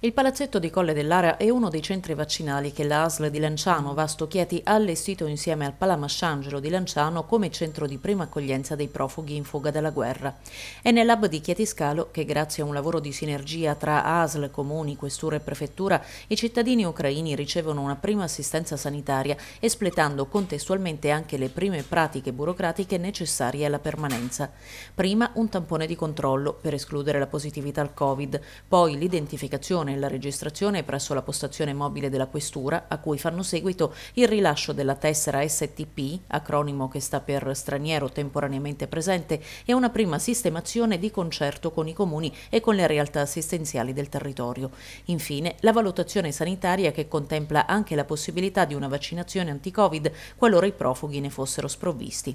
Il palazzetto di Colle dell'Ara è uno dei centri vaccinali che la ASL di Lanciano Vasto Chieti ha allestito insieme al Palamasciangelo di Lanciano come centro di prima accoglienza dei profughi in fuga dalla guerra. È nel lab di Chieti Scalo che grazie a un lavoro di sinergia tra ASL, comuni, questura e prefettura i cittadini ucraini ricevono una prima assistenza sanitaria espletando contestualmente anche le prime pratiche burocratiche necessarie alla permanenza. Prima un tampone di controllo per escludere la positività al Covid, poi l'identificazione nella registrazione presso la postazione mobile della Questura, a cui fanno seguito il rilascio della tessera STP, acronimo che sta per straniero temporaneamente presente, e una prima sistemazione di concerto con i comuni e con le realtà assistenziali del territorio. Infine, la valutazione sanitaria che contempla anche la possibilità di una vaccinazione anti-Covid qualora i profughi ne fossero sprovvisti.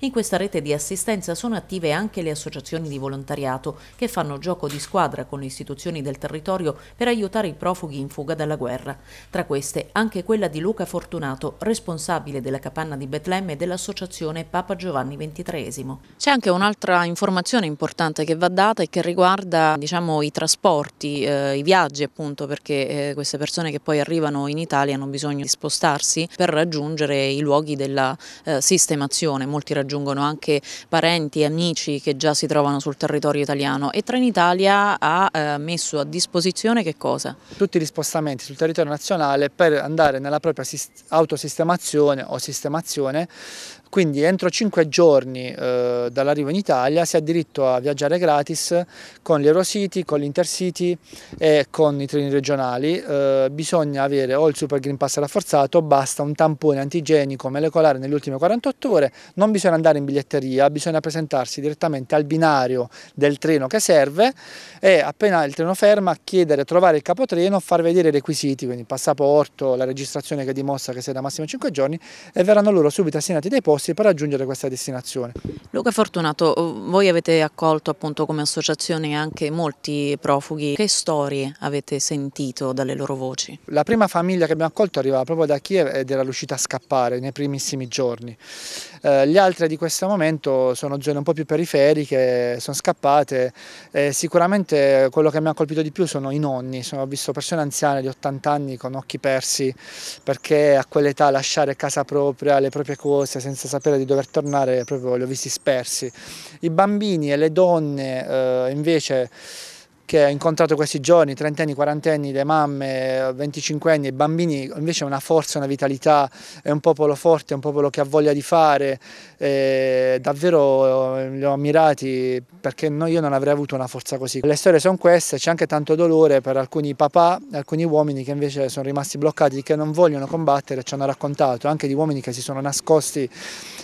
In questa rete di assistenza sono attive anche le associazioni di volontariato che fanno gioco di squadra con le istituzioni del territorio per aiutare i profughi in fuga dalla guerra. Tra queste anche quella di Luca Fortunato, responsabile della capanna di Betlemme e dell'associazione Papa Giovanni XXIII. C'è anche un'altra informazione importante che va data e che riguarda diciamo, i trasporti, eh, i viaggi appunto perché eh, queste persone che poi arrivano in Italia hanno bisogno di spostarsi per raggiungere i luoghi della eh, sistemazione molti raggiungono anche parenti, e amici che già si trovano sul territorio italiano e Trenitalia ha eh, messo a disposizione che cosa? Tutti gli spostamenti sul territorio nazionale per andare nella propria autosistemazione o sistemazione, quindi entro 5 giorni eh, dall'arrivo in Italia si ha diritto a viaggiare gratis con l'Eurocity, con l'Intercity e con i treni regionali, eh, bisogna avere o il Super Green Pass rafforzato, basta un tampone antigenico molecolare nelle ultime 48 ore, non non bisogna andare in biglietteria, bisogna presentarsi direttamente al binario del treno che serve e appena il treno ferma chiedere, trovare il capotreno, far vedere i requisiti, quindi il passaporto, la registrazione che dimostra che sei da massimo 5 giorni e verranno loro subito assegnati dei posti per raggiungere questa destinazione. Luca Fortunato, voi avete accolto appunto come associazione anche molti profughi, che storie avete sentito dalle loro voci? La prima famiglia che abbiamo accolto arrivava proprio da Kiev ed era riuscita a scappare nei primissimi giorni. Eh, le altre di questo momento sono zone un po' più periferiche, sono scappate. E sicuramente quello che mi ha colpito di più sono i nonni, sono, ho visto persone anziane di 80 anni con occhi persi perché a quell'età lasciare casa propria, le proprie cose senza sapere di dover tornare, proprio li ho visti spersi. I bambini e le donne eh, invece che ho incontrato questi giorni, trentenni, quarantenni, le mamme, venticinquenni, i bambini, invece una forza, una vitalità, è un popolo forte, è un popolo che ha voglia di fare, davvero eh, li ho ammirati perché no, io non avrei avuto una forza così. Le storie sono queste, c'è anche tanto dolore per alcuni papà, alcuni uomini che invece sono rimasti bloccati, che non vogliono combattere, ci hanno raccontato, anche di uomini che si sono nascosti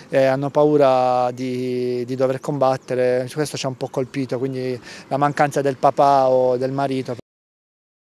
e hanno paura di, di dover combattere, questo ci ha un po' colpito, quindi la mancanza del papà, o del marito.